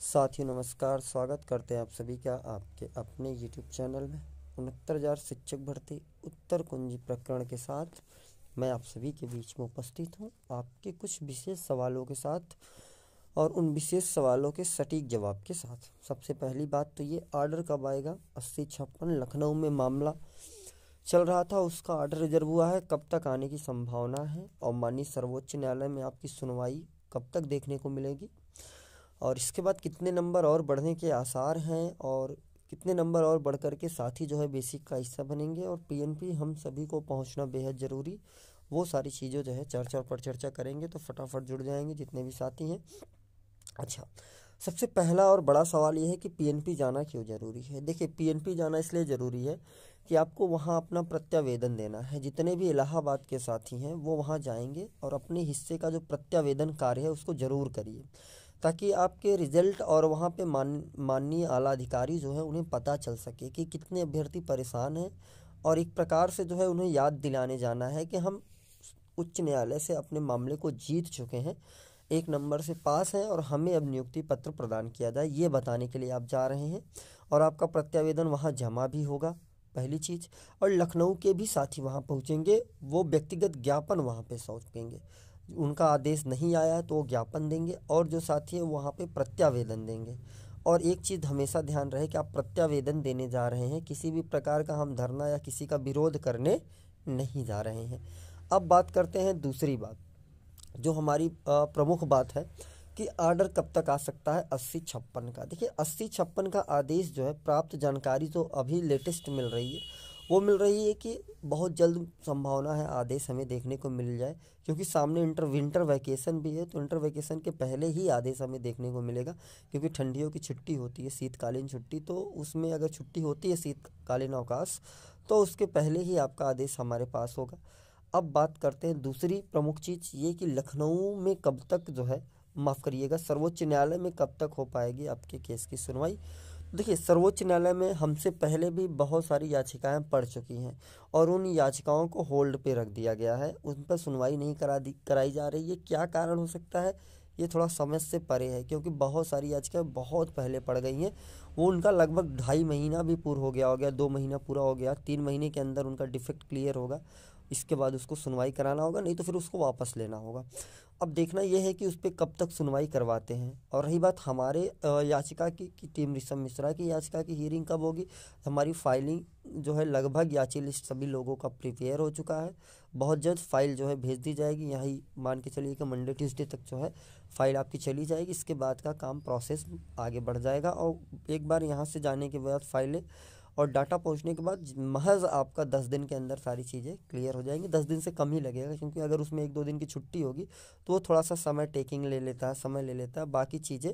साथियों नमस्कार स्वागत करते हैं आप सभी का आपके अपने यूट्यूब चैनल में उनहत्तर हजार शिक्षक भर्ती उत्तर कुंजी प्रकरण के साथ मैं आप सभी के बीच में उपस्थित हूं आपके कुछ विशेष सवालों के साथ और उन विशेष सवालों के सटीक जवाब के साथ सबसे पहली बात तो ये आर्डर कब आएगा अस्सी छप्पन लखनऊ में मामला चल रहा था उसका आर्डर रिजर्व हुआ है कब तक आने की संभावना है और माननीय सर्वोच्च न्यायालय में आपकी सुनवाई कब तक देखने को मिलेगी और इसके बाद कितने नंबर और बढ़ने के आसार हैं और कितने नंबर और बढ़ कर के साथी जो है बेसिक का हिस्सा बनेंगे और पीएनपी हम सभी को पहुंचना बेहद ज़रूरी वो सारी चीज़ें जो है चर्चा पर चर्चा करेंगे तो फटाफट जुड़ जाएंगे जितने भी साथी हैं अच्छा सबसे पहला और बड़ा सवाल ये है कि पीएनपी जाना क्यों ज़रूरी है देखिए पीएनपी जाना इसलिए ज़रूरी है कि आपको वहाँ अपना प्रत्यावेदन देना है जितने भी इलाहाबाद के साथी हैं वो वहाँ जाएंगे और अपने हिस्से का जो प्रत्यावेदन कार्य है उसको ज़रूर करिए ताकि आपके रिज़ल्ट और वहाँ पे मान माननीय आला अधिकारी जो है उन्हें पता चल सके कि कितने अभ्यर्थी परेशान हैं और एक प्रकार से जो है उन्हें याद दिलाने जाना है कि हम उच्च न्यायालय से अपने मामले को जीत चुके हैं एक नंबर से पास हैं और हमें अब नियुक्ति पत्र प्रदान किया जाए ये बताने के लिए आप जा रहे हैं और आपका प्रत्यावेदन वहाँ जमा भी होगा पहली चीज़ और लखनऊ के भी साथी वहाँ पहुँचेंगे वो व्यक्तिगत ज्ञापन वहाँ पे सौंपेंगे उनका आदेश नहीं आया है तो वो ज्ञापन देंगे और जो साथी है वहाँ पे प्रत्यावेदन देंगे और एक चीज़ हमेशा ध्यान रहे कि आप प्रत्यावेदन देने जा रहे हैं किसी भी प्रकार का हम धरना या किसी का विरोध करने नहीं जा रहे हैं अब बात करते हैं दूसरी बात जो हमारी प्रमुख बात है कि आर्डर कब तक आ सकता है अस्सी छप्पन का देखिए अस्सी छप्पन का आदेश जो है प्राप्त जानकारी जो तो अभी लेटेस्ट मिल रही है वो मिल रही है कि बहुत जल्द संभावना है आदेश हमें देखने को मिल जाए क्योंकि सामने इंटर विंटर वैकेशन भी है तो इंटर वैकेशन के पहले ही आदेश हमें देखने को मिलेगा क्योंकि ठंडियों की छुट्टी होती है शीतकालीन छुट्टी तो उसमें अगर छुट्टी होती है शीतकालीन अवकाश तो उसके पहले ही आपका आदेश हमारे पास होगा अब बात करते हैं दूसरी प्रमुख चीज़ ये कि लखनऊ में कब तक जो है माफ़ करिएगा सर्वोच्च न्यायालय में कब तक हो पाएगी आपके केस की सुनवाई देखिए सर्वोच्च न्यायालय में हमसे पहले भी बहुत सारी याचिकाएं पड़ चुकी हैं और उन याचिकाओं को होल्ड पे रख दिया गया है उन पर सुनवाई नहीं करा दी कराई जा रही है क्या कारण हो सकता है ये थोड़ा समझ से परे है क्योंकि बहुत सारी याचिकाएं बहुत पहले पड़ गई हैं वो उनका लगभग ढाई महीना भी पूरा हो गया हो गया दो महीना पूरा हो गया तीन महीने के अंदर उनका डिफेक्ट क्लियर होगा इसके बाद उसको सुनवाई कराना होगा नहीं तो फिर उसको वापस लेना होगा अब देखना यह है कि उस पर कब तक सुनवाई करवाते हैं और रही बात हमारे याचिका की, की टीम ऋषभ मिश्रा की याचिका की हियरिंग कब होगी हमारी फाइलिंग जो है लगभग याची लिस्ट सभी लोगों का प्रिपेयर हो चुका है बहुत जल्द फाइल जो है भेज दी जाएगी यहीं मान के चलिए कि मंडे ट्यूसडे तक जो है फाइल आपकी चली जाएगी इसके बाद का काम प्रोसेस आगे बढ़ जाएगा और एक बार यहाँ से जाने के बाद फाइलें और डाटा पहुंचने के बाद महज आपका दस दिन के अंदर सारी चीज़ें क्लियर हो जाएंगी दस दिन से कम ही लगेगा क्योंकि अगर उसमें एक दो दिन की छुट्टी होगी तो वो थोड़ा सा समय टेकिंग ले लेता है समय ले लेता है बाकी चीज़ें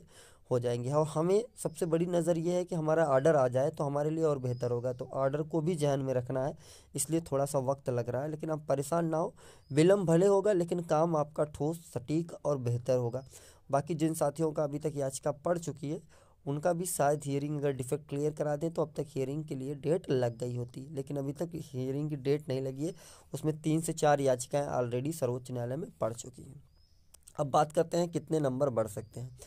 हो जाएंगी और हमें सबसे बड़ी नज़र ये है कि हमारा आर्डर आ जाए तो हमारे लिए और बेहतर होगा तो आर्डर को भी जहन में रखना है इसलिए थोड़ा सा वक्त लग रहा है लेकिन आप परेशान ना हो विलम्ब भले होगा लेकिन काम आपका ठोस सटीक और बेहतर होगा बाकी जिन साथियों का अभी तक याचिका पड़ चुकी है उनका भी शायद हियरिंग अगर डिफेक्ट क्लियर करा दें तो अब तक हियरिंग के लिए डेट लग गई होती लेकिन अभी तक हियरिंग की डेट नहीं लगी है उसमें तीन से चार याचिकाएं ऑलरेडी सर्वोच्च न्यायालय में पड़ चुकी हैं अब बात करते हैं कितने नंबर बढ़ सकते हैं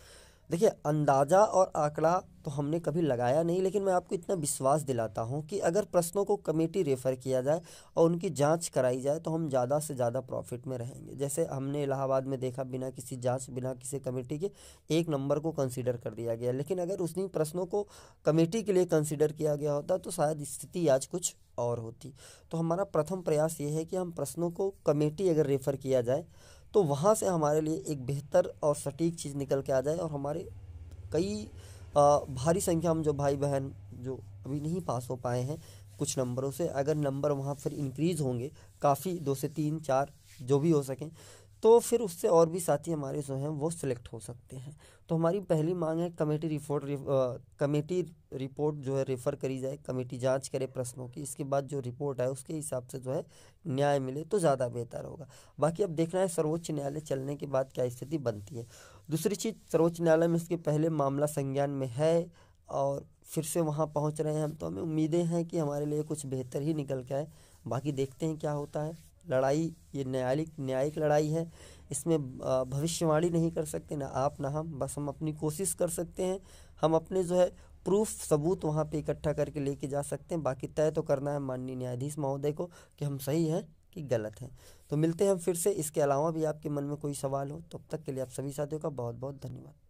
देखिए अंदाज़ा और आंकड़ा तो हमने कभी लगाया नहीं लेकिन मैं आपको इतना विश्वास दिलाता हूँ कि अगर प्रश्नों को कमेटी रेफ़र किया जाए और उनकी जाँच कराई जाए तो हम ज़्यादा से ज़्यादा प्रॉफिट में रहेंगे जैसे हमने इलाहाबाद में देखा बिना किसी जाँच बिना किसी कमेटी के एक नंबर को कंसिडर कर दिया गया लेकिन अगर उसने प्रश्नों को कमेटी के लिए कंसिडर किया गया होता तो शायद स्थिति आज कुछ और होती तो हमारा प्रथम प्रयास ये है कि हम प्रश्नों को कमेटी अगर रेफ़र किया जाए तो वहाँ से हमारे लिए एक बेहतर और सटीक चीज़ निकल के आ जाए और हमारे कई भारी संख्या में जो भाई बहन जो अभी नहीं पास हो पाए हैं कुछ नंबरों से अगर नंबर वहाँ फिर इंक्रीज़ होंगे काफ़ी दो से तीन चार जो भी हो सकें तो फिर उससे और भी साथी हमारे जो हैं वो सिलेक्ट हो सकते हैं तो हमारी पहली मांग है कमेटी रिपोर्ट कमेटी रिपोर्ट जो है रेफ़र करी जाए कमेटी जांच करे प्रश्नों की इसके बाद जो रिपोर्ट आए उसके हिसाब से जो है न्याय मिले तो ज़्यादा बेहतर होगा बाकी अब देखना है सर्वोच्च न्यायालय चलने के बाद क्या स्थिति बनती है दूसरी चीज़ सर्वोच्च न्यायालय में इसके पहले मामला संज्ञान में है और फिर से वहाँ पहुँच रहे हैं हम तो हमें उम्मीदें हैं कि हमारे लिए कुछ बेहतर ही निकल के आए बाकी देखते हैं क्या होता है लड़ाई ये न्यायिक न्यायिक लड़ाई है इसमें भविष्यवाणी नहीं कर सकते ना आप ना हम बस हम अपनी कोशिश कर सकते हैं हम अपने जो है प्रूफ सबूत वहाँ पे इकट्ठा करके लेके जा सकते हैं बाकी तय तो करना है माननीय न्यायाधीश महोदय को कि हम सही हैं कि गलत है तो मिलते हैं फिर से इसके अलावा भी आपके मन में कोई सवाल हो तब तो तक के लिए आप सभी साथियों का बहुत बहुत धन्यवाद